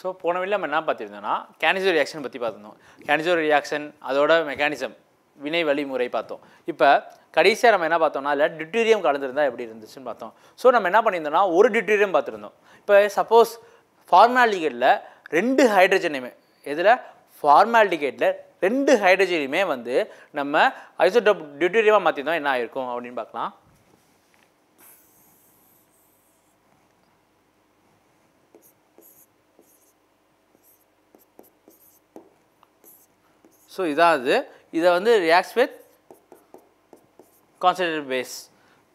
So போன வெளியில் நம்ம என்ன பார்த்துருந்தோம்னா கேனிசோ ரியாக்ஷன் பற்றி பார்த்துருந்தோம் கேனிசோ ரியாக்ஷன் அதோட மெக்கானிசம் வினை வழிமுறை பார்த்தோம் இப்போ கடைசியாக நம்ம என்ன பார்த்தோம்னா அதில் டிட்டீரியம் கலந்துருந்தா எப்படி இருந்துச்சுன்னு பார்த்தோம் ஸோ நம்ம என்ன பண்ணியிருந்தோம்னா ஒரு டிட்டீரியம் பார்த்துருந்தோம் இப்போ சப்போஸ் ஃபார்மாலிகேட்டில் ரெண்டு ஹைட்ரஜனையுமே இதில் ஃபார்மாலிகேட்டில் ரெண்டு ஹைட்ரஜனையுமே வந்து நம்ம ஐசோடோப் டிட்டீரியமாக மாற்றிருந்தோம் என்ன ஆயிருக்கும் அப்படின்னு பார்க்கலாம் ஸோ இதான் இதை வந்து reacts with concentrate base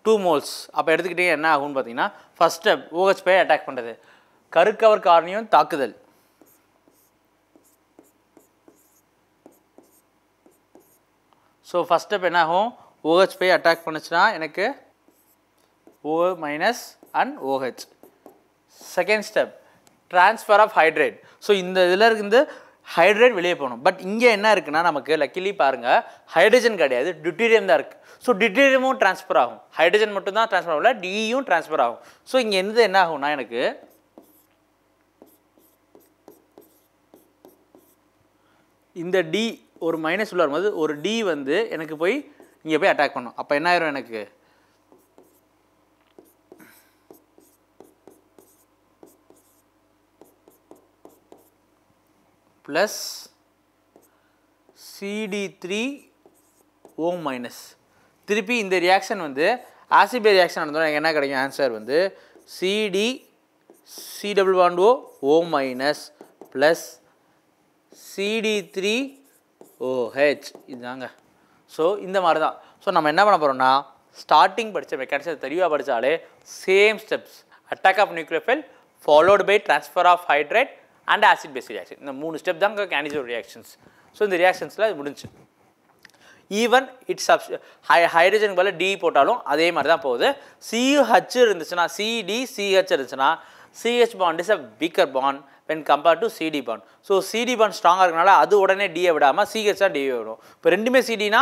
two moles அப்போ எடுத்துக்கிட்டே என்ன ஆகும்னு பார்த்தீங்கன்னா first step OH by attack பண்ணுறது கருக்கவர் காரணியும் தாக்குதல் ஸோ ஃபஸ்ட் ஸ்டெப் என்ன ஆகும் ஓஹெச் பை அட்டாக் பண்ணுச்சுன்னா எனக்கு O minus and OH second step transfer of hydrate so இந்த இதில் இருந்து ஹைட்ரேட் வெளியே போகணும் பட் இங்கே என்ன இருக்குன்னா நமக்கு லக்கிலி பாருங்கள் ஹைட்ரஜன் கிடையாது டியூட்டீரியம் தான் இருக்குது ஸோ டியூட்டீரியமும் ட்ரான்ஸ்ஃபர் ஆகும் ஹைட்ரஜன் மட்டும் தான் ட்ரான்ஸ்ஃபர் ஆகல டியும் ட்ரான்ஸ்ஃபர் ஆகும் ஸோ இங்கே இருந்து என்ன ஆகும்னா எனக்கு இந்த டி ஒரு மைனஸ் உள்ள வரும்போது ஒரு டி வந்து எனக்கு போய் இங்கே போய் அட்டாக் பண்ணும் அப்போ என்ன ஆயிரும் எனக்கு plus CD3 O minus திருப்பி இந்த ரியாக்ஷன் வந்து ஆசிபே reaction நடந்தோம் எனக்கு என்ன கிடைக்கும் ஆன்சர் வந்து CD C double bond O O minus plus CD three OH இதுதாங்க ஸோ இந்த மாதிரி தான் ஸோ நம்ம என்ன பண்ண போகிறோம்னா ஸ்டார்டிங் படித்த மெக்கானிக்ஸை தெளிவாக படித்தாலே same steps attack of nucleophile followed by transfer of hydrate and acid base reaction இந்த மூணு ஸ்டெப் தான் கேனிசோல் ரியாக்ஷன்ஸ் ஸோ இந்த ரியாக்ஷன்ஸில் அது முடிஞ்சு even it's sub hy hydrogen பதில் டி போட்டாலும் அதே மாதிரி தான் போகுது சிஹெச் இருந்துச்சுன்னா சிடி சிஹெச் இருந்துச்சுன்னா CH bond is a weaker bond when compared to CD bond so CD bond ஸ்ட்ராங்காக இருக்கனால அது உடனே டிஏ விடாமல் சிஹெச் தான் டிஏ விடும் இப்போ ரெண்டுமே சிடினா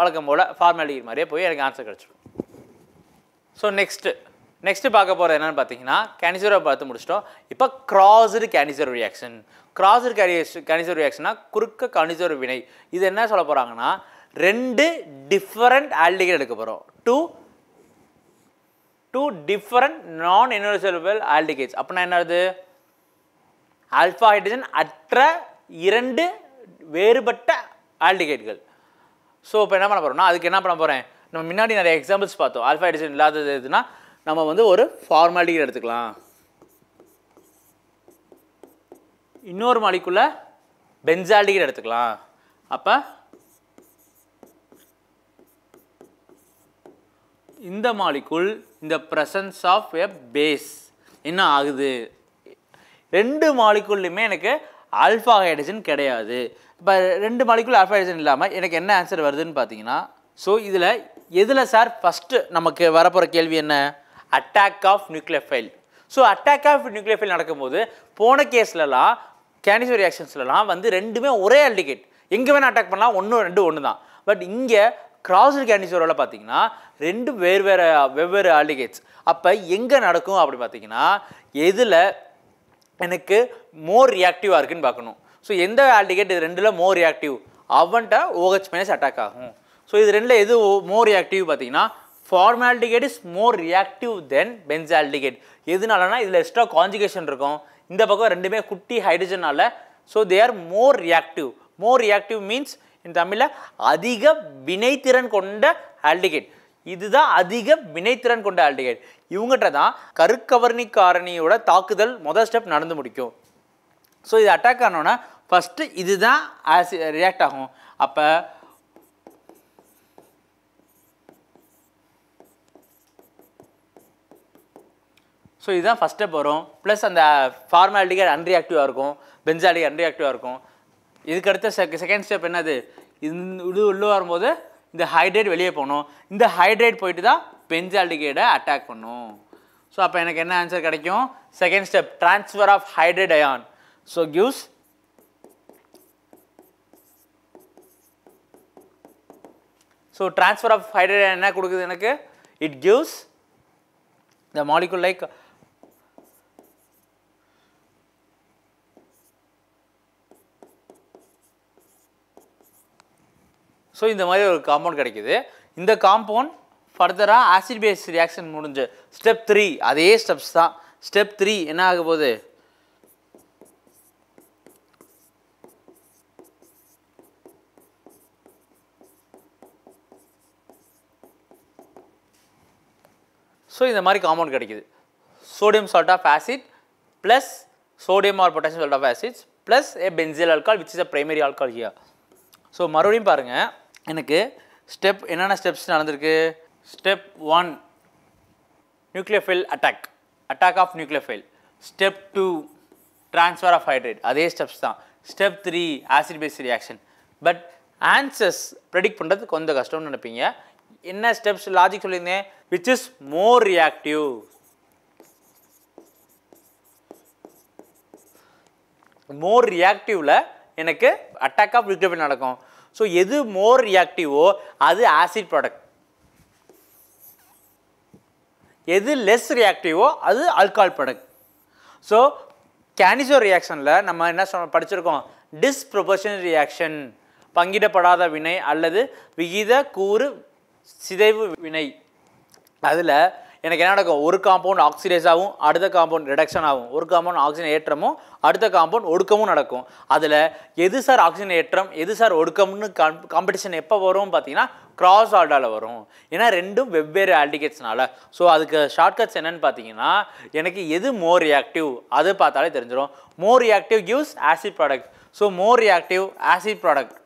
வழக்கம் போல் ஃபார்மாலிட்டி மாதிரியே போய் எனக்கு ஆன்சர் கிடச்சிடும் ஸோ நெக்ஸ்ட்டு நெக்ஸ்ட்டு பார்க்க போகிறது என்னென்னு பார்த்தீங்கன்னா கேனிசரை பார்த்து முடிச்சிட்டோம் இப்போ crossed Cannizzaro reaction crossed Canniz Cannizzaro ரியாக்ஷன்னா குறுக்க கனிசர் வினை இது என்ன சொல்ல போகிறாங்கன்னா ரெண்டு டிஃப்ரெண்ட் ஆல்டிகேட் எடுக்க போகிறோம் டூ டூ டிஃப்ரெண்ட் நான் இன்வெர்சபிள் ஆல்டிகேட்ஸ் அப்படின்னா என்னது ஆல்ஃபா ஹைட்ரஜன் அற்ற இரண்டு வேறுபட்ட ஆல்டிகேட்கள் ஸோ இப்போ என்ன பண்ண போகிறோம்னா அதுக்கு என்ன பண்ண போகிறேன் நம்ம முன்னாடி நிறைய எக்ஸாம்பிள்ஸ் பார்த்தோம் ஆல்ஃபா ஹைட்ரஜன் இல்லாதது எதுனா நம்ம வந்து ஒரு ஃபார்மாலிட்டியில் எடுத்துக்கலாம் இன்னொரு மாலிக்குள்ள பென்சால்டிகிற எடுத்துக்கலாம் அப்போ இந்த மாலிக்குள் இந்த ப்ரெசன்ஸ் ஆஃப் எ பேஸ் என்ன ஆகுது ரெண்டு மாலிக்குள்ளையுமே எனக்கு அல்ஃபா ஹைட்ரஜன் கிடையாது இப்போ ரெண்டு மாலிக்குள் அல்ஃபா ஹைட்ரஜன் இல்லாமல் எனக்கு என்ன ஆன்சர் வருதுன்னு பார்த்தீங்கன்னா ஸோ இதில் எதில் சார் ஃபஸ்ட்டு நமக்கு வரப்போகிற கேள்வி என்ன attack of nucleophile so attack of nucleophile நடக்கும்போது போன கேஸ்லலாம் கேனிசோ ரியாக்ஷன்ஸ்லலாம் வந்து ரெண்டுமே ஒரே அல்டிகேட் எங்கே வேணால் அட்டாக் பண்ணலாம் ஒன்று ரெண்டு ஒன்று தான் பட் இங்கே கிராஸ்டு கேண்டிசோரோவில் பார்த்தீங்கன்னா ரெண்டு வேறு வேறு வெவ்வேறு ஆலிகேட்ஸ் அப்போ எங்கே நடக்கும் அப்படி பார்த்தீங்கன்னா எதில் எனக்கு மோர் ரியாக்டிவாக இருக்குன்னு பார்க்கணும் ஸோ எந்த ஆல்டிகேட் இது ரெண்டில் மோர் ரியாக்டிவ் அவன்கிட்ட ஓஹெச் மைனஸ் அட்டாக் ஆகும் ஸோ இது ரெண்டில் எது மோர் ரியாக்டிவ் பார்த்தீங்கன்னா formaldehyde is more reactive then benzaldehyde எதுனாலனா இதில் எக்ஸ்ட்ரா காஞ்சுகேஷன் இருக்கும் இந்த பக்கம் ரெண்டுமே குட்டி ஹைட்ரஜனால் so they are more reactive more reactive means in தமிழில் அதிக வினைத்திறன் கொண்ட ஆல்டிகேட் இதுதான் அதிக வினைத்திறன் கொண்ட ஆல்டிகேட் இவங்ககிட்ட தான் கருக்கவர்ணி காரணியோட தாக்குதல் முதல் ஸ்டெப் நடந்து முடிக்கும் ஸோ இது அட்டாக் ஆனோன்னா ஃபஸ்ட்டு இதுதான் ஆஸ் ரியாக்ட் ஆகும் அப்போ ஸோ இதுதான் ஃபஸ்ட் ஸ்டெப் வரும் ப்ளஸ் அந்த ஃபார்மாலிட்டிக்கு அன்ரியாக்டிவாக இருக்கும் பென்சாலிக்கு அன்ரியாக்டிவாக இருக்கும் இதுக்கடுத்த செக் செகண்ட் ஸ்டெப் என்னது இது உள்ளே வரும்போது இந்த ஹைட்ரேட் வெளியே போகணும் இந்த ஹைட்ரேட் போயிட்டு தான் பென்சால்டிகேடை அட்டாக் பண்ணும் ஸோ அப்போ எனக்கு என்ன ஆன்சர் கிடைக்கும் second step transfer of hydrate ion so gives so transfer of hydrate என்ன கொடுக்குது எனக்கு it gives the molecule like so இந்த மாதிரி ஒரு காம்பவுண்ட் கிடைக்கிது இந்த காம்பவுண்ட் ஃபர்தராக ஆசிட் பேஸ் ரியாக்ஷன் முடிஞ்சு ஸ்டெப் த்ரீ அதே ஸ்டெப்ஸ் தான் ஸ்டெப் த்ரீ என்ன ஆக போகுது ஸோ இந்த மாதிரி காம்பவுண்ட் கிடைக்கிது sodium salt of acid plus sodium or potassium salt of acids plus a benzyl alcohol which is a primary alcohol here so மறுபடியும் பாருங்கள் எனக்கு ஸ்டெப் என்னென்ன ஸ்டெப்ஸ் நடந்திருக்கு step one nucleophile attack attack of nucleophile step two transfer of hydrate அதே steps தான் step three acid base reaction but answers predict பண்ணுறது கொஞ்சம் கஷ்டம்னு நினைப்பீங்க என்ன ஸ்டெப்ஸ் லாஜிக் சொல்லியிருந்தேன் which is more reactive more ரியாக்டிவில் எனக்கு அட்டாக் ஆஃப் லிக்டபிள் நடக்கும் ஸோ எது மோர் ரியாக்டிவோ அது ஆசிட் ப்ராடக்ட் எது லெஸ் ரியாக்டிவோ அது அல்கால் ப்ராடக்ட் ஸோ கேனிசோ ரியாக்ஷனில் நம்ம என்ன சொ படிச்சிருக்கோம் டிஸ்ப்ரொபோர்ஷன் ரியாக்ஷன் பங்கிடப்படாத வினை அல்லது விகித கூறு சிதைவு வினை அதில் எனக்கு என்ன நடக்கும் ஒரு காம்பவுண்ட் ஆக்சிடைஸ் ஆகும் அடுத்த காம்பவுண்ட் ரிடக்ஷன் ஆகும் ஒரு காம்பவுண்ட் ஆக்சிஜன் ஏற்றமும் அடுத்த காம்பவுண்ட் ஒடுக்கமும் நடக்கும் அதில் எது சார் ஆக்சிஜன் ஏற்றம் எது சார் ஒடுக்கம்னு காம்படிஷன் எப்போ வரும் பார்த்தீங்கன்னா கிராஸ் ஆல்டாவில் வரும் ஏன்னா ரெண்டும் வெவ்வேறு ஆல்டிகேட்ஸ்னால ஸோ அதுக்கு ஷார்ட்கட்ஸ் என்னென்னு பார்த்தீங்கன்னா எனக்கு எது மோர் ரியாக்டிவ் அது பார்த்தாலே தெரிஞ்சிடும் more reactive gives acid product so more reactive acid product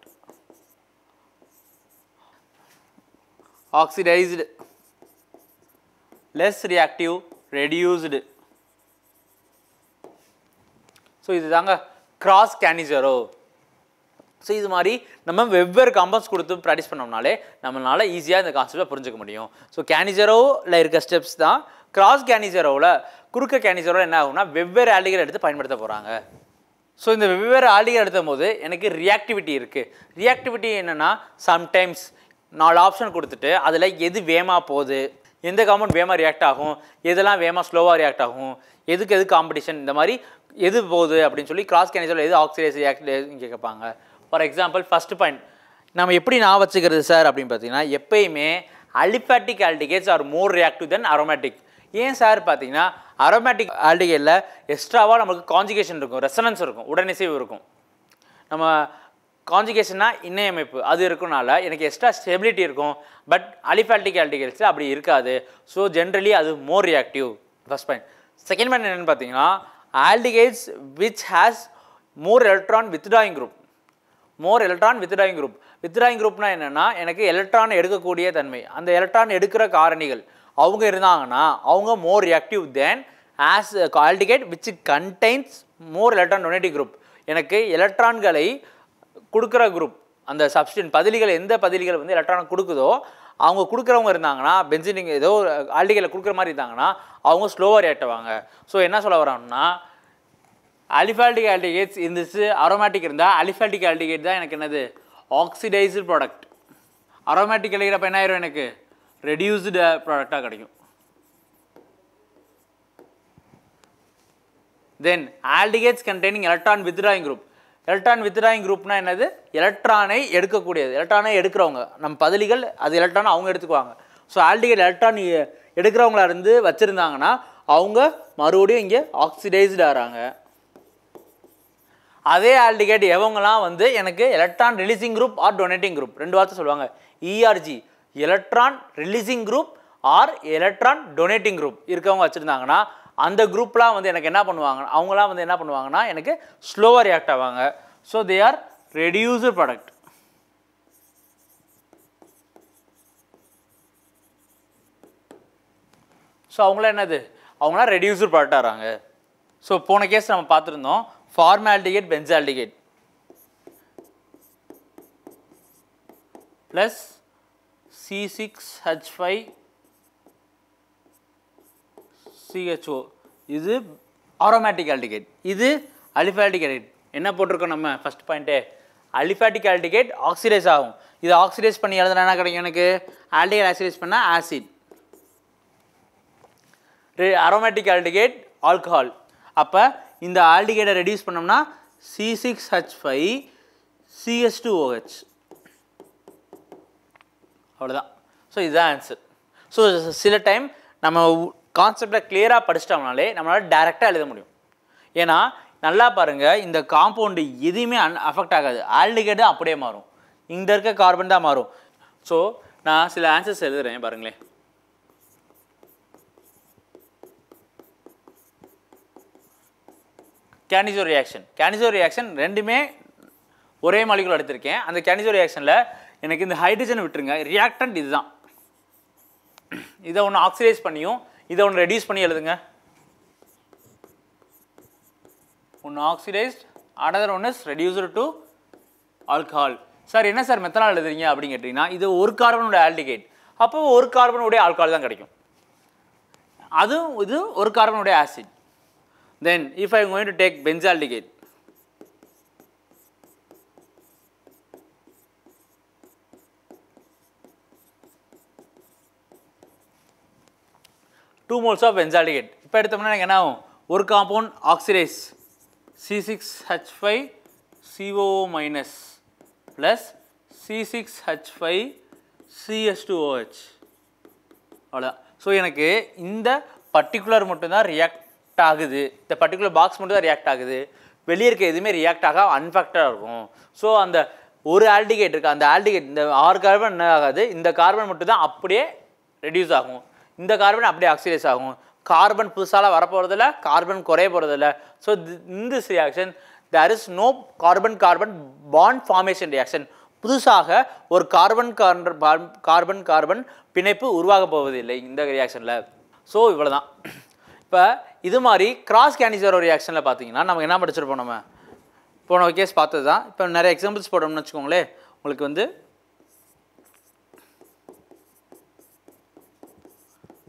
oxidised less reactive reduced so இது தாங்க கிராஸ் கேனிசரோ ஸோ இது மாதிரி நம்ம வெவ்வேறு காம்பவுண்ட்ஸ் கொடுத்து ப்ராக்டிஸ் பண்ணோம்னாலே நம்மளால் ஈஸியாக இந்த கான்செப்டை புரிஞ்சுக்க முடியும் ஸோ கேனிசரோவில் இருக்க ஸ்டெப்ஸ் தான் கிராஸ் கேனிஜரோவில் குறுக்க கேனிசரோவில் என்ன ஆகும்னா வெவ்வேறு ஆலிகள் எடுத்து பயன்படுத்த போகிறாங்க ஸோ இந்த வெவ்வேறு ஆலிகள் எடுத்தும் போது எனக்கு ரியாக்டிவிட்டி இருக்குது ரியாக்டிவிட்டி என்னென்னா சம்டைம்ஸ் நாலு ஆப்ஷன் கொடுத்துட்டு அதில் எது வேமா போகுது எந்த காம்பவுண்ட் வேகமாக ரியாக்ட் ஆகும் எதெல்லாம் வேகமாக ஸ்லோவாக ரியாக்ட் ஆகும் எதுக்கு எது காம்படிஷன் இந்த மாதிரி எது போகுது அப்படின்னு சொல்லி கிராஸ் கேனேஜில் எது ஆக்சிடைஸ் ரியாக்ட் கேட்பாங்க ஃபார் எக்ஸாம்பிள் ஃபஸ்ட் பாயிண்ட் நம்ம எப்படி நான் வச்சுக்கிறது சார் அப்படின்னு பார்த்தீங்கன்னா எப்பயுமே aliphatic aldehydes are more reactive then aromatic ஏன் சார் பார்த்தீங்கன்னா அரோமேட்டிக் ஆல்டிகேட்டில் எக்ஸ்ட்ராவாக நம்மளுக்கு காஞ்சிகேஷன் இருக்கும் ரெசனன்ஸ் இருக்கும் உடனிசைவு இருக்கும் நம்ம காஞ்சுகேஷன்னா இணையமைப்பு அது இருக்கனால எனக்கு எக்ஸ்ட்ரா ஸ்டெபிலிட்டி இருக்கும் பட் அலிஃபால்டிக் ஆல்டிகல்ஸில் அப்படி இருக்காது ஸோ ஜென்ரலி அது more reactive first point second point என்னென்னு பார்த்தீங்கன்னா aldehydes which has more electron drawing group more electron drawing group drawing குரூப்னா என்னென்னா எனக்கு எலக்ட்ரான் எடுக்கக்கூடிய தன்மை அந்த எலக்ட்ரான் எடுக்கிற காரணிகள் அவங்க இருந்தாங்கன்னா அவங்க more reactive than as aldehyde which contains more electron donative group எனக்கு எலக்ட்ரான்களை கொடுக்குற குரூப் அந்த சப்ஸ்டன் பதிலிகள் எந்த பதிலிகள் வந்து எலக்ட்ரானிக் கொடுக்குதோ அவங்க கொடுக்குறவங்க இருந்தாங்கன்னா பென்சினிங் ஏதோ ஒரு ஆல்டிகளை கொடுக்குற மாதிரி இருந்தாங்கன்னா அவங்க ஸ்லோவாக ரியாக்ட் ஸோ என்ன சொல்ல வரோம்னா அலிஃபால்டிக் ஆல்டிகேட்ஸ் இருந்துச்சு அரோமேட்டிக் இருந்தால் அலிஃபால்டிக் ஆல்டிகேட் தான் எனக்கு என்னது ஆக்சிடைஸ்டு ப்ராடக்ட் அரோமேட்டிக் அலிகிறப்ப என்ன ஆயிரும் எனக்கு ரெடியூஸ்டு ப்ராடக்டாக கிடைக்கும் then aldehydes containing electron withdrawing group electron withdrawing குரூப்னா என்னது எலக்ட்ரானை எடுக்கக்கூடியது எலக்ட்ரானை எடுக்கிறவங்க நம்ம பதிலிகள் அது எலக்ட்ரானை அவங்க எடுத்துக்குவாங்க ஸோ ஆல்டிகேட் எலக்ட்ரான் எடுக்கிறவங்களா இருந்து வச்சுருந்தாங்கன்னா அவங்க மறுபடியும் இங்கே ஆக்சிடைஸ்டு ஆகிறாங்க அதே ஆல்டிகேட் எவங்கெல்லாம் வந்து எனக்கு electron releasing group or donating group ரெண்டு வார்த்தை சொல்லுவாங்க ERG electron releasing group or electron donating group இருக்கவங்க வச்சுருந்தாங்கன்னா அந்த குரூப்லாம் வந்து எனக்கு என்ன பண்ணுவாங்க அவங்களாம் வந்து என்ன பண்ணுவாங்கன்னா எனக்கு ஸ்லோவாக ரியாக்ட் ஆவாங்க so they are reducer product so அவங்களாம் என்னது அவங்களாம் ரெடியூசர் ப்ராடக்ட் ஆகிறாங்க ஸோ போன கேஸ் நம்ம பார்த்துருந்தோம் formaldehyde benzaldehyde plus C six H five CHO இது ஆரோமேட்டிக் ஆல்டிகேட் இது அலிஃபேட்டிக் ஆல்டிகேட் என்ன போட்டிருக்கோம் நம்ம ஃபஸ்ட் பாயிண்ட்டே அலிஃபேட்டிக் ஆல்டிகேட் ஆக்சிடைஸ் ஆகும் இது ஆக்சிடைஸ் பண்ணி எழுதுனா என்ன கிடைக்கும் எனக்கு ஆல்டிகேட் ஆக்சிடைஸ் பண்ணால் ஆசிட் அரோமேட்டிக் ஆல்டிகேட் ஆல்கஹால் அப்போ இந்த ஆல்டிகேட்டை ரெடியூஸ் பண்ணோம்னா C six H five CS two OH அவ்வளோதான் ஸோ இதுதான் ஆன்சர் ஸோ சில டைம் நம்ம கான்செப்டை கிளியராக படிச்சிட்டோம்னாலே நம்மளால் டேரெக்டாக எழுத முடியும் ஏன்னா நல்லா பாருங்கள் இந்த காம்பவுண்டு எதுவுமே அன் அஃபெக்ட் ஆகாது ஆல்டிகேட்டு அப்படியே மாறும் இங்கே இருக்க கார்பன் தான் மாறும் ஸோ நான் சில ஆன்சர்ஸ் எழுதுகிறேன் பாருங்களேன் கேனிசோ ரியாக்ஷன் கேனிசோ ரியாக்ஷன் ரெண்டுமே ஒரே மாளிகை எடுத்திருக்கேன் அந்த கேனிசோ ரியாக்ஷனில் எனக்கு இந்த ஹைட்ரஜன் விட்டுருங்க ரியாக்டன்ட் இதுதான் இதை ஒன்று ஆக்சிடைஸ் பண்ணியும் இதை ஒன்று ரெடியூஸ் பண்ணி எழுதுங்க ஒன்று oxidised another one is reduced to alcohol sir என்ன சார் மெத்தனால் எழுதுறீங்க அப்படின்னு கேட்டிங்கன்னா இது ஒரு கார்பனோட ஆல்டிகேட் அப்போ ஒரு கார்பனுடைய ஆல்கஹால் தான் கிடைக்கும் அதுவும் இது ஒரு கார்பனுடைய acid then if I going to take benzaldehyde two moles of benzaldehyde இப்போ எடுத்தோம்னா எனக்கு என்ன ஆகும் ஒரு compound oxidise C six H five CO minus plus C six H five CS two OH அவ்வளோதான் ஸோ எனக்கு இந்த பர்டிகுலர் மட்டும்தான் ரியாக்ட் ஆகுது இந்த பர்டிகுலர் பாக்ஸ் மட்டும்தான் ரியாக்ட் ஆகுது வெளியே இருக்க எதுவுமே ரியாக்ட் ஆக அன்ஃபேக்டராக இருக்கும் ஸோ அந்த ஒரு ஆல்டிகேட் இருக்குது அந்த ஆல்டிகேட் இந்த ஆறு கார்பன் என்ன ஆகாது இந்த கார்பன் மட்டும்தான் அப்படியே ரெடியூஸ் ஆகும் இந்த கார்பன் அப்படியே ஆக்சிடைஸ் ஆகும் கார்பன் புதுசால் வரப்போகிறதில்ல கார்பன் குறைய போகிறதில்ல so in reaction there is no carbon carbon bond formation reaction புதுசாக ஒரு கார்பன் கார்பன் கார்பன் கார்பன் பிணைப்பு உருவாக போவதில்லை இந்த ரியாக்ஷனில் ஸோ இவ்வளோ தான் இப்போ இது மாதிரி கிராஸ் கேண்டிசரோ ரியாக்ஷனில் பார்த்தீங்கன்னா நமக்கு என்ன படிச்சிருப்போம் நம்ம போன கேஸ் பார்த்தது தான் இப்போ நிறைய எக்ஸாம்பிள்ஸ் போட்டோம்னு வச்சுக்கோங்களேன் உங்களுக்கு வந்து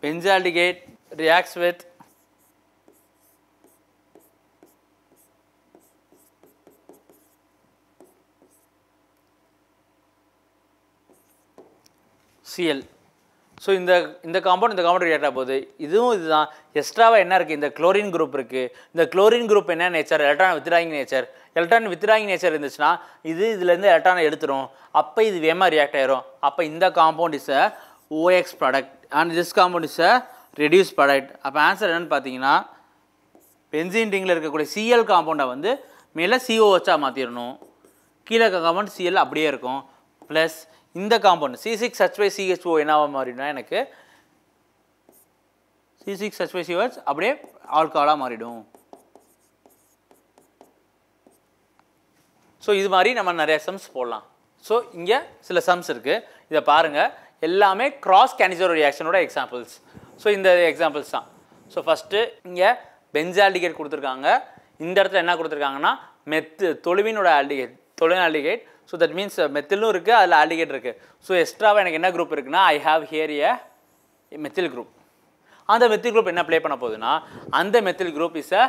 benzaldehyde reacts with CL so இந்த இந்த காம்பவுண்ட் இந்த காம்பவுண்ட் ரியாக்ட் ஆக போகுது இதுவும் இதுதான் எக்ஸ்ட்ராவாக என்ன இருக்குது இந்த குளோரின் குரூப் இருக்குது இந்த குளோரின் குரூப் என்ன nature electron withdrawing nature electron withdrawing nature இருந்துச்சுன்னா இது இதுலேருந்து எலக்ட்ரானை எடுத்துரும் அப்போ இது வேமா ரியாக்ட் ஆயிரும் அப்போ இந்த compound is a OX product and this compound is a reduced அப்போ ஆன்சர் என்னென்னு பார்த்தீங்கன்னா பென்சீன் ரிங்கில் இருக்கக்கூடிய சிஎல் காம்பவுண்டை வந்து மேலே சிஓ சிஓஹெச்சாக மாற்றிடணும் கீழே இருக்க காம்பவுண்ட் சிஎல் அப்படியே இருக்கும் ப்ளஸ் இந்த compound C six H five CHO என்னவாக மாறிடும்னா எனக்கு C six H five CH அப்படியே ஆல்கஹாலாக மாறிடும் ஸோ இது மாதிரி நம்ம நிறைய சம்ஸ் போடலாம் ஸோ இங்கே சில சம்ஸ் இருக்குது இதை பாருங்கள் எல்லாமே க்ராஸ் கேனிசரோ ரியாக்ஷனோட எக்ஸாம்பிள்ஸ் ஸோ இந்த எக்ஸாம்பிள்ஸ் தான் ஸோ ஃபஸ்ட்டு இங்கே பென்சால்டிகேட் கொடுத்துருக்காங்க இந்த இடத்துல என்ன கொடுத்துருக்காங்கன்னா மெத்து தொழுவினோட aldehyde toluene aldehyde so that means மெத்திலும் இருக்குது அதில் ஆல்டிகேட் இருக்குது ஸோ எக்ஸ்ட்ராவாக எனக்கு என்ன குரூப் இருக்குன்னா I have here a methyl group அந்த மெத்தில் குரூப் என்ன ப்ளே பண்ண போகுதுன்னா அந்த methyl group is a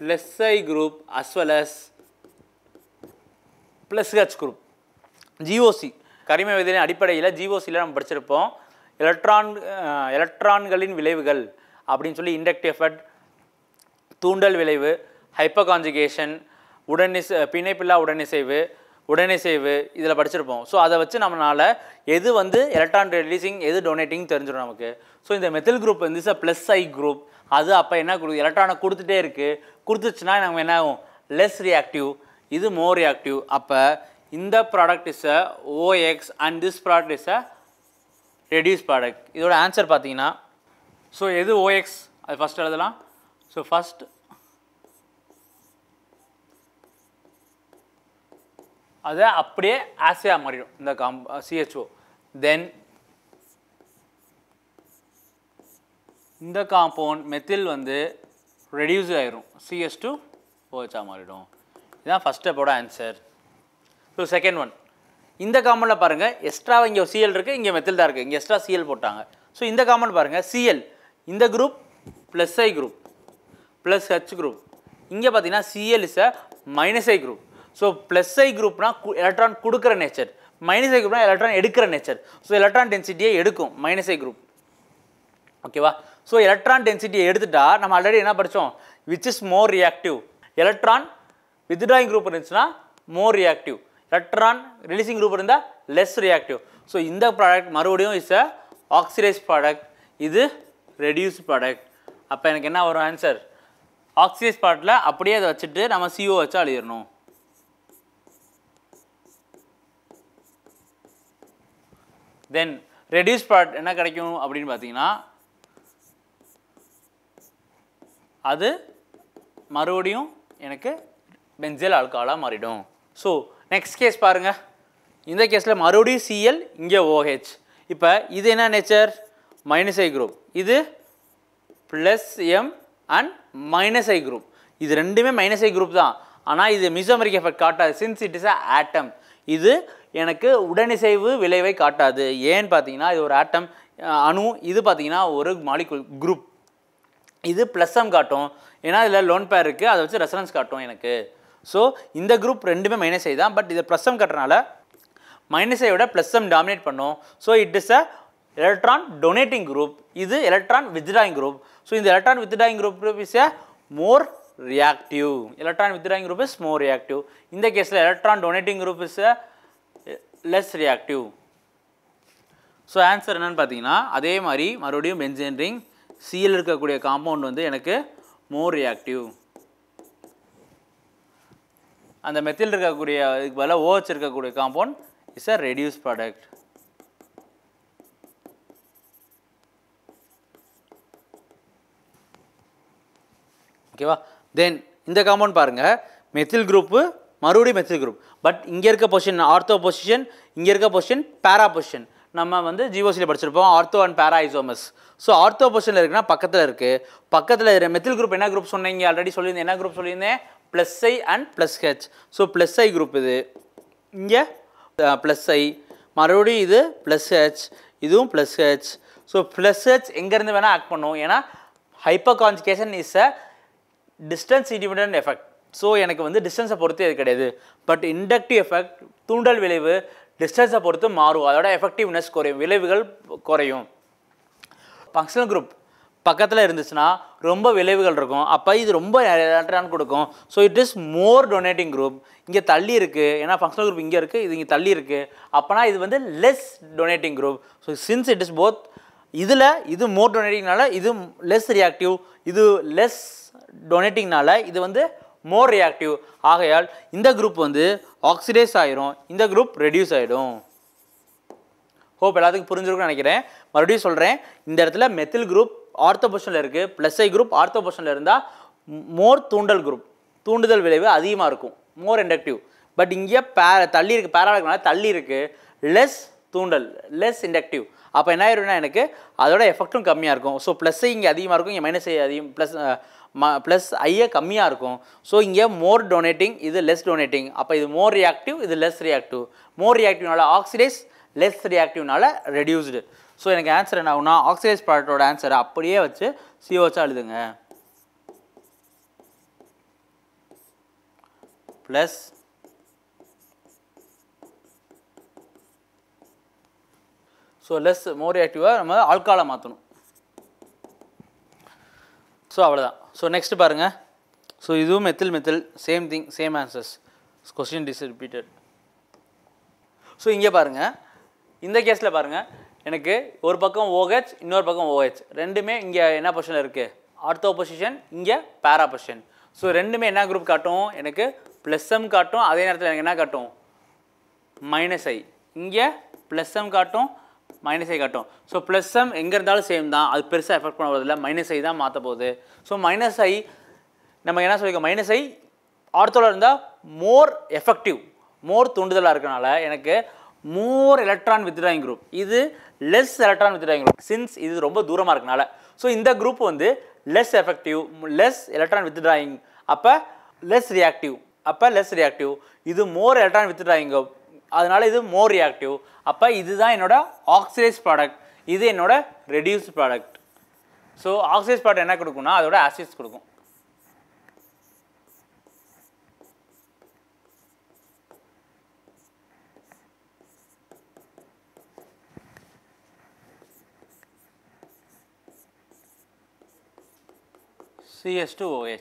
plus I group as as plus H group GOC கரிம விதியின் அடிப்படையில் ஜிஓசியில் நம்ம படிச்சிருப்போம் எலக்ட்ரான் எலக்ட்ரான்களின் விளைவுகள் அப்படின்னு சொல்லி இண்டக்டிவ் எஃபர்ட் தூண்டல் விளைவு ஹைப்பர் காஞ்சுகேஷன் உடனிசை பிணைப்பில்லா உடனிசைவு உடனிசைவு இதில் படிச்சிருப்போம் ஸோ அதை வச்சு நம்மளால் எது வந்து எலக்ட்ரான் ரிலீஸிங் எது டொனேட்டிங் தெரிஞ்சிடும் நமக்கு ஸோ இந்த மெத்தில் குரூப் வந்து இஸ் ப்ளஸ் ஐ குரூப் அது அப்போ என்ன கொடுக்கு எலக்ட்ரானை கொடுத்துட்டே இருக்குது கொடுத்துச்சுன்னா நம்ம என்ன ஆகும் லெஸ் ரியாக்டிவ் இது மோர் ரியாக்டிவ் அப்போ இந்த product is a OX and this product is a reduce product இதோட ஆன்சர் பார்த்தீங்கன்னா ஸோ எது ஓஎக்ஸ் அது ஃபஸ்ட் எழுதலாம் ஸோ ஃபஸ்ட் அது அப்படியே ஆசையாக மாறிடும் இந்த காம் சிஹெச்ஓ தென் இந்த காம்பவுண்ட் மெத்தில் வந்து ரெடியூஸ் ஆகிரும் சிஎஸ் டூ ஓஹெச்ஆ மாறிடும் இதுதான் ஃபஸ்ட் ஸ்டெப்போட ஆன்சர் ஸோ செகண்ட் ஒன் இந்த காமனில் பாருங்கள் எக்ஸ்ட்ரா இங்கே சிஎல் இருக்குது இங்கே மெத்தில் தான் இருக்குது இங்கே எக்ஸ்ட்ரா சிஎல் போட்டாங்க ஸோ இந்த காமன் பாருங்கள் சிஎல் இந்த group plus I group plus H group இங்கே பார்த்தீங்கன்னா CL is a minus I group so plus I குரூப்னா எலக்ட்ரான் கொடுக்குற நேச்சர் மைனஸ் ஐ குரூப்னா எலக்ட்ரான் எடுக்கிற நேச்சர் ஸோ எலக்ட்ரான் டென்சிட்டியை எடுக்கும் மைனஸ் ஐ குரூப் ஓகேவா ஸோ எலக்ட்ரான் டென்சிட்டியை எடுத்துட்டால் நம்ம ஆல்ரெடி என்ன படித்தோம் which is more reactive electron withdrawing group இருந்துச்சுன்னா more reactive electron releasing group இருந்தால் லெஸ் ரியாக்டிவ் ஸோ இந்த ப்ராடக்ட் மறுபடியும் இஸ் அ ஆக்சிடைஸ் ப்ராடக்ட் இது ரெடியூஸ் ப்ராடக்ட் அப்போ எனக்கு என்ன வரும் ஆன்சர் ஆக்சிடைஸ் ப்ராடக்டில் அப்படியே அதை வச்சுட்டு நம்ம சிஓ வச்சு அழியிடணும் தென் ரெடியூஸ் ப்ராடக்ட் என்ன கிடைக்கும் அப்படின்னு பார்த்தீங்கன்னா அது மறுபடியும் எனக்கு பென்சில் ஆல்கஹாலாக மாறிடும் ஸோ நெக்ஸ்ட் கேஸ் பாருங்கள் இந்த கேஸில் மறுபடியும் சிஎல் இங்கே ஓஹெச் இப்போ இது என்ன நேச்சர் மைனஸ் ஐ குரூப் இது plus M and minus I group இது ரெண்டுமே மைனஸ் ஐ குரூப் தான் ஆனால் இது மிசோமரிக் எஃபெக்ட் காட்டாது since it is a atom இது எனக்கு உடனிசைவு விளைவை காட்டாது ஏன்னு பார்த்தீங்கன்னா இது ஒரு ஆட்டம் அணு இது பார்த்தீங்கன்னா ஒரு மாலிகுல் குரூப் இது எம் காட்டும் ஏன்னா இதில் லோன் பேர் இருக்குது அதை வச்சு ரெசரன்ஸ் காட்டும் எனக்கு ஸோ இந்த குரூப் ரெண்டுமே மைனஸ் ஐ தான் பட் இதை ப்ளஸ் எம் கட்டுறனால மைனஸ் ஐயோட ப்ளஸ் எம் டாமினேட் பண்ணும் so it is a electron donating group இது எலக்ட்ரான் வித்ட்ராயிங் குரூப் ஸோ இந்த electron withdrawing group is a more reactive electron withdrawing group is more reactive இந்த கேஸில் electron donating group is a less reactive so answer என்னென்னு பார்த்தீங்கன்னா அதே மாதிரி மறுபடியும் benzene ring CL இருக்கக்கூடிய காம்பவுண்ட் வந்து எனக்கு மோர் ரியாக்டிவ் அந்த மெத்தில் இருக்கக்கூடிய இதுக்கு பதிலாக ஓஹெச் இருக்கக்கூடிய compound is a reduce product ஓகேவா தென் இந்த காம்பவுண்ட் பாருங்கள் மெத்தில் குரூப்பு மறுபடியும் மெத்தில் குரூப் பட் இங்கே இருக்க பொசிஷன் ஆர்த்தோ பொசிஷன் இங்கே இருக்க பொசிஷன் பேரா பொசிஷன் நம்ம வந்து ஜிஓசியில் படிச்சிருப்போம் ஆர்த்தோ அண்ட் பேரா ஐசோமஸ் ஸோ ஆர்த்தோ பொசிஷனில் இருக்குன்னா பக்கத்தில் இருக்குது பக்கத்தில் மெத்தில் குரூப் என்ன குரூப் சொன்னீங்க ஆல்ரெடி சொல்லியிருந்தேன் என்ன குரூப் சொல்லியிருந்தேன் plus I and plus H so plus I group இது இங்கே ப்ளஸ் ஐ மறுபடியும் இது ப்ளஸ் ஹெச் இதுவும் plus H so plus H எங்கேருந்து வேணால் ஆக்ட் பண்ணும் ஏன்னா hyperconjugation is a distance independent effect so எனக்கு வந்து டிஸ்டன்ஸை பொறுத்து இது கிடையாது பட் இண்டக்டிவ் எஃபெக்ட் தூண்டல் விளைவு டிஸ்டன்ஸை பொறுத்து மாறும் அதோட எஃபெக்டிவ்னஸ் குறையும் விளைவுகள் குறையும் ஃபங்க்ஷனல் குரூப் பக்கத்தில் இருந்துச்சுன்னா ரொம்ப விளைவுகள் இருக்கும் அப்போ இது ரொம்ப எலக்ட்ரான் கொடுக்கும் so it is more donating group இங்கே தள்ளி இருக்குது ஏன்னா ஃபங்க்ஷனல் குரூப் இங்கே இருக்குது இது இங்கே தள்ளி இருக்குது அப்போனா இது வந்து less donating group so since it is both இதில் இது மோர் டொனேட்டிங்னால இது லெஸ் ரியாக்டிவ் இது லெஸ் டொனேட்டிங்னால இது வந்து மோர் ரியாக்டிவ் ஆகையால் இந்த குரூப் வந்து ஆக்சிடைஸ் ஆகிரும் இந்த குரூப் ரெடியூஸ் ஆகிடும் ஹோப் எல்லாத்துக்கும் புரிஞ்சிருக்கும்னு நினைக்கிறேன் மறுபடியும் சொல்கிறேன் இந்த இடத்துல மெத்தில் குரூப் ஆர்த்தோ இருக்குது ப்ளஸ் ஐ குரூப் ஆர்த்தோ இருந்தால் மோர் தூண்டல் குரூப் தூண்டுதல் விளைவு அதிகமாக இருக்கும் மோர் இண்டக்டிவ் பட் இங்கே பே தள்ளி இருக்குது பேராடக்னால தள்ளி இருக்குது லெஸ் தூண்டல் லெஸ் இண்டக்டிவ் அப்போ என்ன ஆயிரும்னா எனக்கு அதோட எஃபெக்ட்டும் கம்மியாக இருக்கும் ஸோ ப்ளஸ் இங்கே அதிகமாக இருக்கும் இங்கே மைனஸ் ஐ அதிகம் ப்ளஸ் ம ப்ளஸ் ஐயே கம்மியாக இருக்கும் ஸோ இங்கே மோர் டொனேட்டிங் இது லெஸ் டொனேட்டிங் அப்போ இது மோர் ரியாக்டிவ் இது லெஸ் ரியாக்டிவ் மோர் ரியாக்டிவ்னால ஆக்சிடைஸ் லெஸ் ரியாக்டிவ்னால ரெடியூஸ்டு ஸோ எனக்கு ஆன்சர் என்ன ஆகுனா ஆக்சைஸ் ப்ராடக்டோட ஆன்சரை அப்படியே வச்சு சிஓச்சா எழுதுங்க ப்ளஸ் ஸோ லெஸ் மோர் ஆக்டிவாக நம்ம ஆல்காலை மாற்றணும் ஸோ அவ்வளோதான் ஸோ நெக்ஸ்ட் பாருங்கள் ஸோ இதுவும் methyl methyl same thing same answers question this repeated so இங்கே பாருங்கள் இந்த கேஸில் பாருங்கள் எனக்கு ஒரு பக்கம் ஓஹெச் இன்னொரு பக்கம் ஓஹெச் ரெண்டுமே இங்கே என்ன பொசிஷனில் இருக்குது ஆர்த்தோ பொசிஷன் இங்கே பேரா பொசிஷன் ஸோ ரெண்டுமே என்ன குரூப் காட்டும் எனக்கு ப்ளஸ் எம் காட்டும் அதே நேரத்தில் எனக்கு என்ன காட்டும் மைனஸ் ஐ இங்கே ப்ளஸ் எம் காட்டும் மைனஸ் ஐ காட்டும் ஸோ ப்ளஸ் எம் எங்கே இருந்தாலும் சேம் தான் அது பெருசாக எஃபெக்ட் பண்ண இல்லை மைனஸ் ஐ தான் மாற்ற போகுது ஸோ மைனஸ் ஐ நம்ம என்ன சொல்லிக்கோ மைனஸ் ஐ ஆர்த்தோவில் இருந்தால் மோர் எஃபெக்டிவ் மோர் தூண்டுதலாக இருக்கனால எனக்கு மோர் எலக்ட்ரான் வித்ட்ராயிங் குரூப் இது less electron withdrawing group since இது ரொம்ப தூரமாக இருக்கனால ஸோ இந்த குரூப் வந்து less effective less electron withdrawing அப்போ லெஸ் ரியாக்டிவ் அப்போ லெஸ் ரியாக்டிவ் இது மோர் எலக்ட்ரான் வித்ட்ராயிங் அதனால் இது மோர் ரியாக்டிவ் அப்போ இதுதான் என்னோட ஆக்சிடைஸ் ப்ராடக்ட் இது என்னோட reduce product so oxidise product என்ன கொடுக்கும்னா அதோட ஆசிட்ஸ் கொடுக்கும் CH2OH.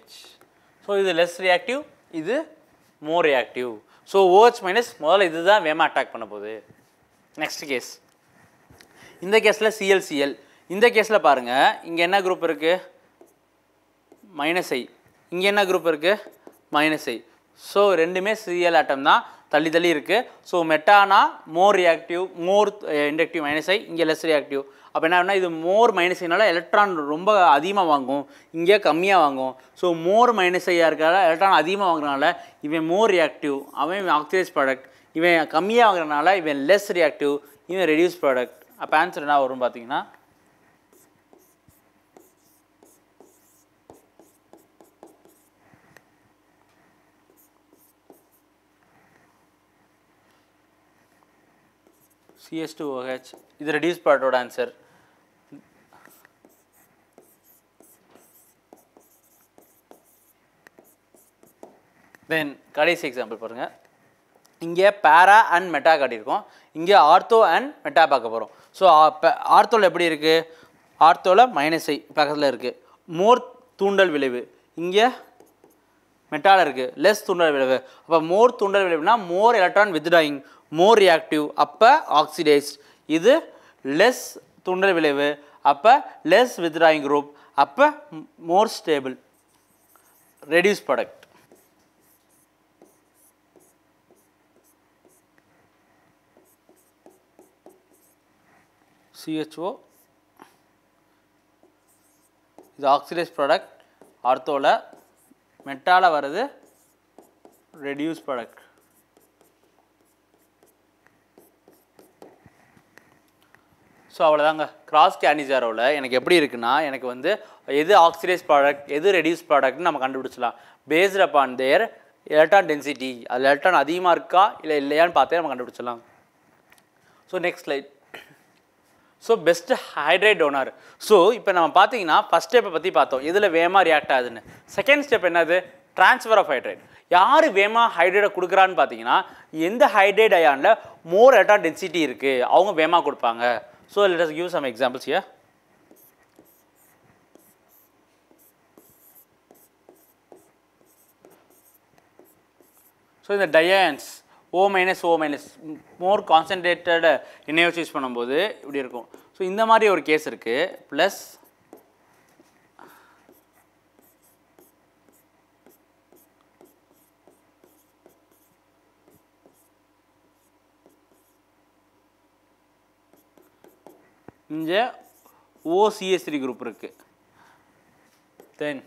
So, இது less reactive, இது more reactive. So, OH minus முதல் இதுதான் வேமா அட்டாக் பண்ண போகுது நெக்ஸ்ட் கேஸ் இந்த கேஸில் சிஎல்சிஎல் இந்த கேஸில் பாருங்கள் இங்கே என்ன குரூப் இருக்குது மைனஸ் ஐ இங்கே என்ன குரூப் இருக்குது மைனஸ் ஐ ஸோ ரெண்டுமே சிஎல் ஆட்டம் தான் தள்ளி தள்ளி இருக்குது ஸோ மெட்டானா more reactive more inductive minus I இங்கே லெஸ் ரியாக்டிவ் அப்போ என்ன இது மோர் மைனஸைனால எலக்ட்ரான் ரொம்ப அதிகமாக வாங்கும் இங்கே கம்மியாக வாங்கும் ஸோ மோர் மைனஸ் ஐயா இருக்கிறத எலக்ட்ரான் அதிகமாக வாங்குறனால இவன் மோர் ரியாக்டிவ் அவன் ஆக்சிடைஸ் ப்ராடக்ட் இவன் கம்மியாக வாங்குறனால இவன் லெஸ் ரியாக்டிவ் இவன் ரெடியூஸ் ப்ராடக்ட் அப்போ ஆன்சர் என்ன வரும்னு பார்த்தீங்கன்னா சிஎஸ் டூ ஓஹெச் இது reduced Pareto answer. தென் கடைசி எக்ஸாம்பிள் பாருங்கள் இங்கே பேரா அண்ட் மெட்டா காட்டியிருக்கோம் இங்கே ஆர்த்தோ அண்ட் மெட்டா பார்க்க போகிறோம் ஸோ ஆர்த்தோவில் எப்படி இருக்குது ஆர்த்தோவில் மைனஸ் ஐ பக்கத்தில் இருக்குது மோர் தூண்டல் விளைவு இங்கே மெட்டாவில் இருக்குது லெஸ் தூண்டல் விளைவு அப்போ மோர் தூண்டல் விளைவுனா more electron withdrawing more reactive அப்போ ஆக்சிடைஸ்ட் இது லெஸ் துண்டல் விளைவு அப்போ லெஸ் withdrawing குரூப் அப்போ more stable reduce product CHO இது ஆக்சிடைஸ் ப்ராடக்ட் ஆர்த்தோவில் மெட்டால வருது ரெடியூஸ் product ஸோ அவ்வளோதாங்க கிராஸ் கேனிஜாரோவில் எனக்கு எப்படி இருக்குன்னா எனக்கு வந்து எது ஆக்சிடைஸ் ப்ராடக்ட் எது ரெடியூஸ் ப்ராடக்ட்னு நம்ம கண்டுபிடிச்சலாம் based upon their electron density அது எலக்ட்ரான் அதிகமாக இருக்கா இல்லை இல்லையான்னு பார்த்தே நம்ம கண்டுபிடிச்சலாம் so next slide so best hydrate donor so இப்போ நம்ம பார்த்தீங்கன்னா ஃபஸ்ட் ஸ்டெப்பை பற்றி பார்த்தோம் இதில் வேமா ரியாக்ட் ஆகுதுன்னு செகண்ட் ஸ்டெப் என்னது ட்ரான்ஸ்ஃபர் ஆஃப் ஹைட்ரேட் யார் வேமா ஹைட்ரேட்டை கொடுக்குறான்னு பார்த்தீங்கன்னா எந்த ஹைட்ரேட் அயானில் மோர் எலக்ட்ரான் டென்சிட்டி இருக்குது அவங்க வேமா கொடுப்பாங்க So, let us give some examples here. So, in the dienes O minus O minus more concentrated in choose பண்ணும்போது இப்படி இருக்கும் ஸோ இந்த மாதிரி ஒரு கேஸ் இருக்குது ப்ளஸ் இங்கே ஓசிஎஸ் த்ரீ குரூப் இருக்குது தென்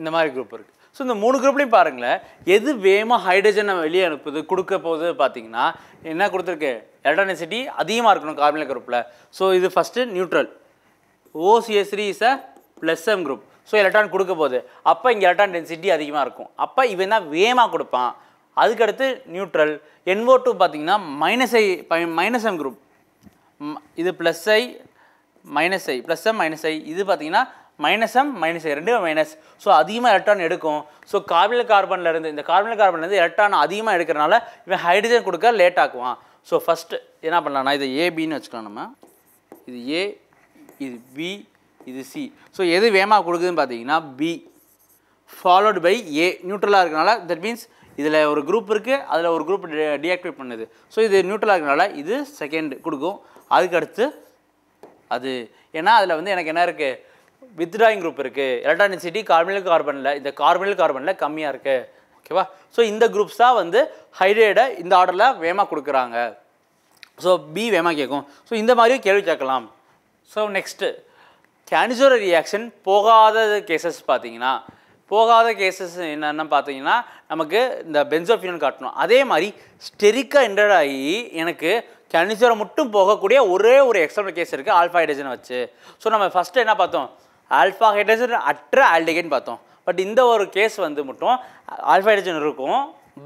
இந்த மாதிரி குரூப் இருக்குது ஸோ இந்த மூணு குரூப்லேயும் பாருங்களேன் எது வேகமாக ஹைட்ரஜனை வெளியே அனுப்புது கொடுக்க போகுது பார்த்தீங்கன்னா என்ன கொடுத்துருக்கு எலக்ட்ரானிசிட்டி அதிகமாக இருக்கணும் கார்பனிக் குரூப்பில் ஸோ இது ஃபஸ்ட்டு நியூட்ரல் ஓசிஎஸ்ரீ is a plus M group so electron கொடுக்க போகுது அப்போ இங்கே எலக்ட்ரான் டென்சிட்டி அதிகமாக இருக்கும் அப்போ இவன் தான் வேகமாக கொடுப்பான் அதுக்கடுத்து நியூட்ரல் என்ஓ டூ பார்த்தீங்கன்னா minus I minus M group இது plus I minus I plus M minus I இது பார்த்தீங்கன்னா மைனஸ் எம் மைனஸ் ஐ ரெண்டு மைனஸ் ஸோ அதிகமாக எலக்ட்ரான் எடுக்கும் ஸோ கார்பனில் கார்பன்லேருந்து இந்த கார்பனில் கார்பன்லேருந்து எலக்ட்ரான் அதிகமாக எடுக்கிறனால இவன் ஹைட்ரஜன் கொடுக்க லேட் ஆக்குவான் ஸோ ஃபஸ்ட்டு என்ன பண்ணலாம்னா இது ஏபின்னு வச்சுக்கலாம் நம்ம இது ஏ இது பி இது சி ஸோ எது வேமாக கொடுக்குதுன்னு பார்த்தீங்கன்னா பி ஃபாலோடு பை ஏ நியூட்ரலாக இருக்கனால தட் மீன்ஸ் இதில் ஒரு குரூப் இருக்குது அதில் ஒரு குரூப் டிஆக்டிவேட் பண்ணுது ஸோ இது நியூட்ரலாக இருக்கனால இது செகண்ட் கொடுக்கும் அதுக்கடுத்து அது ஏன்னா அதில் வந்து எனக்கு என்ன இருக்குது வித்ட்ராயிங் குரூப் இருக்குது எலக்ட்ரானிசிட்டி கார்பனில் கார்பனில் இந்த கார்பனில் கார்பனில் கம்மியாக இருக்குது ஓகேவா ஸோ இந்த குரூப்ஸ் தான் வந்து ஹைட்ரேடை இந்த ஆர்டரில் வேமாக கொடுக்குறாங்க ஸோ பி வேமாக கேட்கும் ஸோ இந்த மாதிரியும் கேள்வி கேட்கலாம் ஸோ நெக்ஸ்ட்டு கேன்சர் ரியாக்ஷன் போகாத கேசஸ் பார்த்தீங்கன்னா போகாத கேசஸ் என்னென்னு பார்த்தீங்கன்னா நமக்கு இந்த பென்சோஃபியூன் காட்டணும் அதே மாதிரி ஸ்டெரிக்காக என்டர்ட் ஆகி எனக்கு கேன்சரை மட்டும் போகக்கூடிய ஒரே ஒரு எக்ஸாம்பிள் கேஸ் இருக்குது ஆல்ஃபா ஹைட்ரஜனை வச்சு ஸோ நம்ம ஃபஸ்ட்டு என்ன பார்த்தோம் ஆல்ஃபா ஹைட்ரஜன் அற்ற ஆல்டிகைன் பார்த்தோம் பட் இந்த ஒரு கேஸ் வந்து மட்டும் ஆல்ஃபா ஹைட்ரஜன் இருக்கும்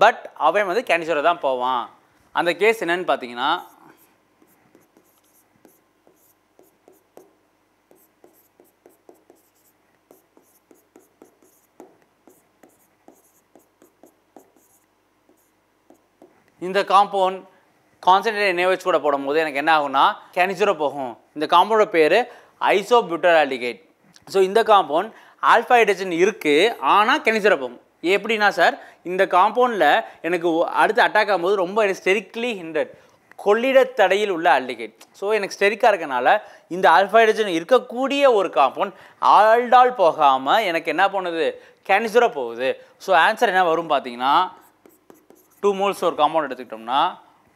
பட் அவன் வந்து கேன்சரை தான் போவான் அந்த கேஸ் என்னென்னு பார்த்தீங்கன்னா இந்த காம்பவுண்ட் கான்சன்ட்ரேட் NaOH கூட போடும்போது எனக்கு என்ன ஆகும்னா கேனிசரோ போகும் இந்த காம்பவுண்டோட பேர் ஐசோபியூட்டராலிகேட் ஸோ இந்த காம்பவுண்ட் ஆல்ஃபாஹைட்ரஜன் இருக்குது ஆனால் கெனிசரோ போகும் எப்படின்னா சார் இந்த காம்பவுண்டில் எனக்கு அடுத்து அட்டாக் ஆகும்போது ரொம்ப எனக்கு ஸ்டெரிக்லி ஹிண்டட் கொள்ளிட தடையில் உள்ள அல்டிகேட் ஸோ எனக்கு ஸ்டெரிக்காக இருக்கனால இந்த ஆல்ஃபாஹைட்ரஜன் இருக்கக்கூடிய ஒரு காம்பவுண்ட் ஆல்டால் போகாமல் எனக்கு என்ன பண்ணுது கேன்சராக போகுது ஸோ ஆன்சர் என்ன வரும் பார்த்தீங்கன்னா டூ மோல்ஸ் ஒரு காம்பவுண்ட் எடுத்துக்கிட்டோம்னா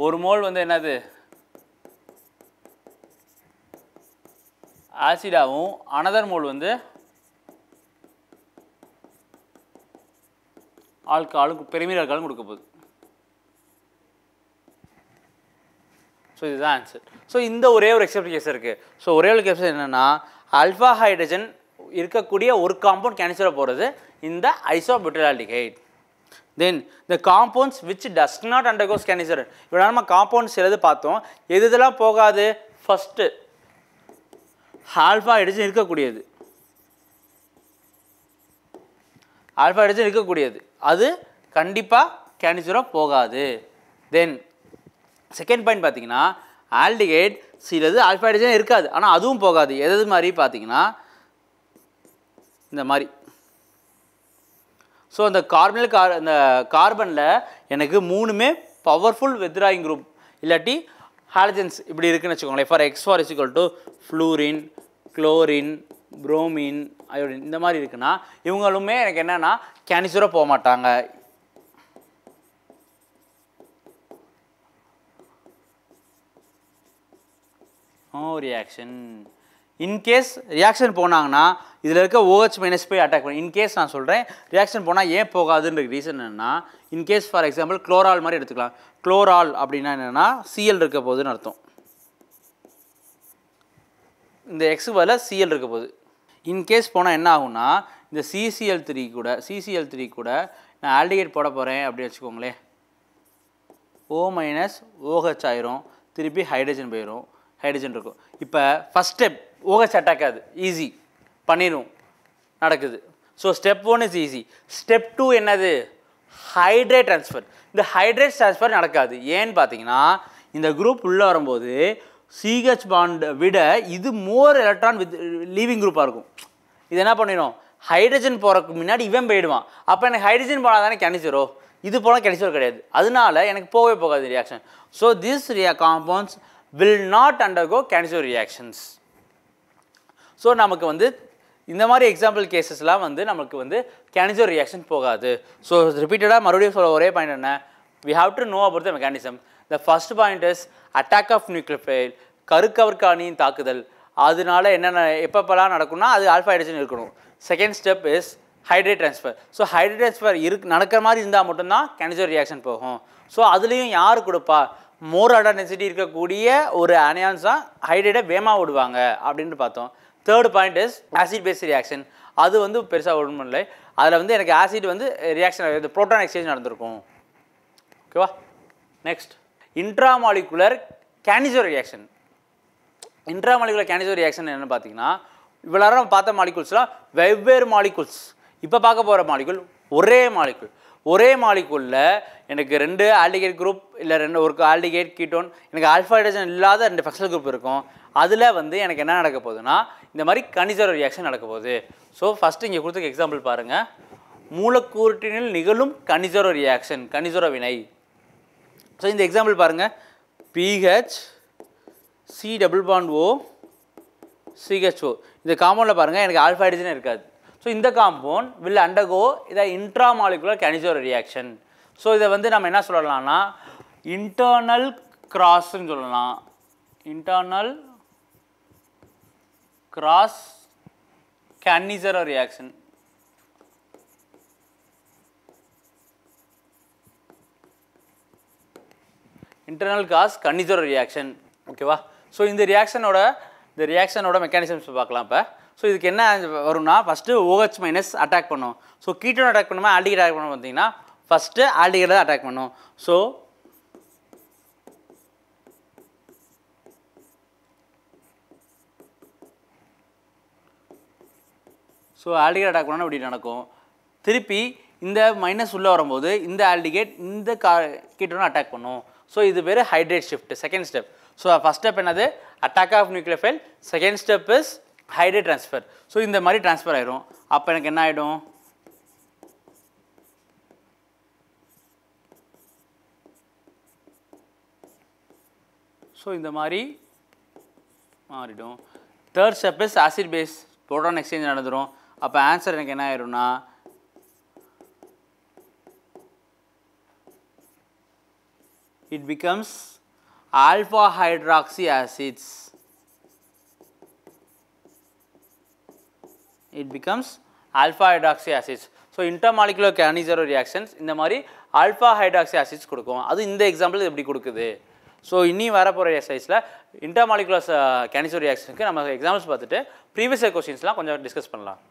ஒரு மோல் வந்து என்னது ஆசிடாகவும் அனதர் மோல் வந்து ஆளுக்கு பெருமீர் ஆல்காலும் கொடுக்க போகுது ஸோ இதுதான் ஆன்சர் ஸோ இந்த ஒரே ஒரு எக்ஸப்ட் கேஸ் இருக்குது ஸோ ஒரே ஒரு கேஸ் என்னென்னா அல்ஃபா ஹைட்ரஜன் இருக்கக்கூடிய ஒரு காம்பவுண்ட் கேன்சரை போகிறது இந்த ஐசோபெட்ரலால்டிஹைட் தென் இந்த compounds which does not undergo Cannizzaro இவ்வளோ நம்ம காம்பவுண்ட்ஸ் எழுது பார்த்தோம் எது இதெல்லாம் போகாது ஃபஸ்ட்டு ஆல்ஃபா எடிஜன் இருக்கக்கூடியது ஆல்ஃபா எடிஜன் இருக்கக்கூடியது அது கண்டிப்பாக கேனிசரோ போகாது தென் செகண்ட் பாயிண்ட் பார்த்தீங்கன்னா ஆல்டிகேட் சிலது ஆல்ஃபா எடிஜன் இருக்காது ஆனால் அதுவும் போகாது எது மாதிரி பார்த்தீங்கன்னா இந்த மாதிரி ஸோ அந்த கார்பனில் கார் அந்த கார்பனில் எனக்கு மூணுமே பவர்ஃபுல் வெத்ராயிங் குரூப் இல்லாட்டி ஹாலஜன்ஸ் இப்படி இருக்குன்னு வச்சுக்கோங்களேன் for X for is equal to fluorine chlorine bromine iodine இந்த மாதிரி இருக்குன்னா இவங்களுமே எனக்கு என்னென்னா கேன்சராக போக மாட்டாங்க ஓ ரியாக்ஷன் இன்கேஸ் ரியாக்ஷன் போனாங்கன்னா இதில் இருக்க ஓஹெச் மைனஸ் போய் அட்டாக் பண்ணி இன்கேஸ் நான் சொல்கிறேன் ரியாக்ஷன் போனால் ஏன் போகாதுன்ற ரீசன் என்னென்னா இன்கேஸ் ஃபார் எக்ஸாம்பிள் குளோரால் மாதிரி எடுத்துக்கலாம் குளோரால் அப்படின்னா என்னென்னா சிஎல் இருக்க போகுதுன்னு அர்த்தம் இந்த எக்ஸ் பதில் சிஎல் இருக்க போகுது இன்கேஸ் போனால் என்ன ஆகும்னா இந்த சிசிஎல் த்ரீ கூட சிசிஎல் த்ரீ கூட நான் ஆல்டிகேட் போட போகிறேன் அப்படின்னு வச்சுக்கோங்களேன் ஓ மைனஸ் ஓஹெச் ஆயிரும் திருப்பி ஹைட்ரஜன் போயிடும் ஹைட்ரஜன் இருக்கும் இப்போ ஃபஸ்ட் ஸ்டெப் ஓஹெச் செட் ஆகுது ஈஸி பண்ணிடும் நடக்குது so step one is easy step two என்னது ஹைட்ரேட் ட்ரான்ஸ்ஃபர் இந்த ஹைட்ரேட் ட்ரான்ஸ்ஃபர் நடக்காது ஏன்னு பார்த்தீங்கன்னா இந்த குரூப் உள்ளே வரும்போது சிஹெச் பாண்டை விட இது மோர் எலக்ட்ரான் வித் லீவிங் குரூப்பாக இருக்கும் இது என்ன பண்ணிடும் ஹைட்ரஜன் போகிறதுக்கு முன்னாடி இவன் போயிடுவான் அப்போ எனக்கு ஹைட்ரஜன் போனால் தானே கெனிச்சரோ இது போனால் கெனிச்சரோ கிடையாது அதனால எனக்கு போகவே போகாது ரியாக்ஷன் ஸோ திஸ் ரியா compounds will not undergo Cannizzaro reactions so நமக்கு வந்து இந்த மாதிரி எக்ஸாம்பிள் கேசஸ்லாம் வந்து நமக்கு வந்து கேனிசோ ரியாக்ஷன் போகாது ஸோ ரிப்பீட்டடாக மறுபடியும் சொல்ல ஒரே பாயிண்ட் என்ன we have to know about the mechanism the first point is attack of nucleophile கருக்கவர்காணியின் தாக்குதல் அதனால என்னென்ன எப்பப்பெல்லாம் நடக்கும்னா அது ஆல்ஃபா ஹைட்ரஜன் இருக்கணும் second step is hydrate transfer so hydrate transfer இருக்கு நடக்கிற மாதிரி இருந்தால் மட்டும்தான் கேனிசோ ரியாக்ஷன் போகும் ஸோ அதுலேயும் யார் கொடுப்பா மோர் அடானசிட்டி இருக்கக்கூடிய ஒரு அனியான்ஸ் தான் ஹைட்ரேட்டை வேமா விடுவாங்க அப்படின்னு பார்த்தோம் third point is acid base reaction அது வந்து பெருசாக ஒன்றும் இல்லை அதில் வந்து எனக்கு ஆசிட் வந்து ரியாக்ஷன் இது ப்ரோட்டான் எக்ஸ்சேஞ்ச் நடந்திருக்கும் ஓகேவா next intramolecular Cannizzaro reaction intramolecular Cannizzaro reaction என்னென்னு பார்த்தீங்கன்னா இவ்வளோ நேரம் பார்த்த மாலிகுல்ஸ்லாம் வெவ்வேறு மாலிகுல்ஸ் இப்போ பார்க்க போகிற மாலிகுல் ஒரே மாலிகுல் ஒரே மாலிகுலில் எனக்கு ரெண்டு ஆல்டிகேட் குரூப் இல்லை ரெண்டு ஒரு ஆல்டிகேட் கீட்டோன் எனக்கு ஆல்ஃபா இல்லாத ரெண்டு ஃபெக்சல் குரூப் இருக்கும் அதில் வந்து எனக்கு என்ன நடக்க போகுதுன்னா இந்த மாதிரி கணிசர ரியாக்ஷன் நடக்க போகுது ஸோ ஃபஸ்ட்டு இங்கே கொடுத்துருக்க எக்ஸாம்பிள் பாருங்கள் மூலக்கூறுட்டினில் நிகழும் கணிசர ரியாக்ஷன் கணிசர வினை ஸோ இந்த எக்ஸாம்பிள் பாருங்கள் PH C double bond O CHO இந்த காம்பவுண்டில் பாருங்கள் எனக்கு ஆல்ஃபா இருக்காது ஸோ இந்த காம்பவுண்ட் வில் அண்டர்கோ இதை intramolecular Cannizzaro reaction so இதை வந்து நம்ம என்ன சொல்லலாம்னா இன்டர்னல் கிராஸ்ன்னு சொல்லலாம் internal cross Cannizzaro reaction internal gas Cannizzaro reaction ஓகேவா ஸோ இந்த ரியாக்ஷனோட இந்த ரியாக்ஷனோட மெக்கானிசம்ஸ் பார்க்கலாம் இப்போ ஸோ இதுக்கு என்ன வரும்னா ஃபஸ்ட்டு ஓஹெச் மைனஸ் அட்டாக் பண்ணும் ஸோ கீட்டோன் அட்டாக் பண்ணுமா ஆல்டிகேட் அட்டாக் பண்ண பார்த்தீங்கன்னா ஃபஸ்ட்டு ஆல்டிகேட் தான் அட்டாக் பண்ணும் ஸோ ஸோ ஆல்டிகேட் அட்டாக் பண்ணால் இப்படி நடக்கும் திருப்பி இந்த மைனஸ் உள்ளே வரும்போது இந்த ஆல்டிகேட் இந்த கா கீட்டோனை அட்டாக் பண்ணும் ஸோ இது பேர் hydrate shift second step so first step என்னது attack of file second step is hydrate transfer so இந்த மாதிரி ட்ரான்ஸ்ஃபர் ஆகிடும் அப்போ எனக்கு என்ன ஆகிடும் ஸோ இந்த மாதிரி மாறிடும் third step is acid base proton exchange நடந்துடும் அப்போ ஆன்சர் எனக்கு என்ன ஆயிரும்னா it becomes alpha hydroxy acids it becomes alpha hydroxy acids so intermolecular Cannizzaro reactions இந்த மாதிரி ஆல்ஃபா ஹைட்ராக்சி ஆசிட்ஸ் கொடுக்கும் அது இந்த எக்ஸாம்பிள் எப்படி கொடுக்குது ஸோ இனி வரப்போகிற எக்ஸசைஸில் இன்டர்மாலிகுலர் கேனிசோ ரியாக்ஷனுக்கு நம்ம எக்ஸாம்பிள்ஸ் பார்த்துட்டு ப்ரீவியஸ் கொஸ்டின்ஸ்லாம் கொஞ்சம் டிஸ்கஸ் பண்ணலாம்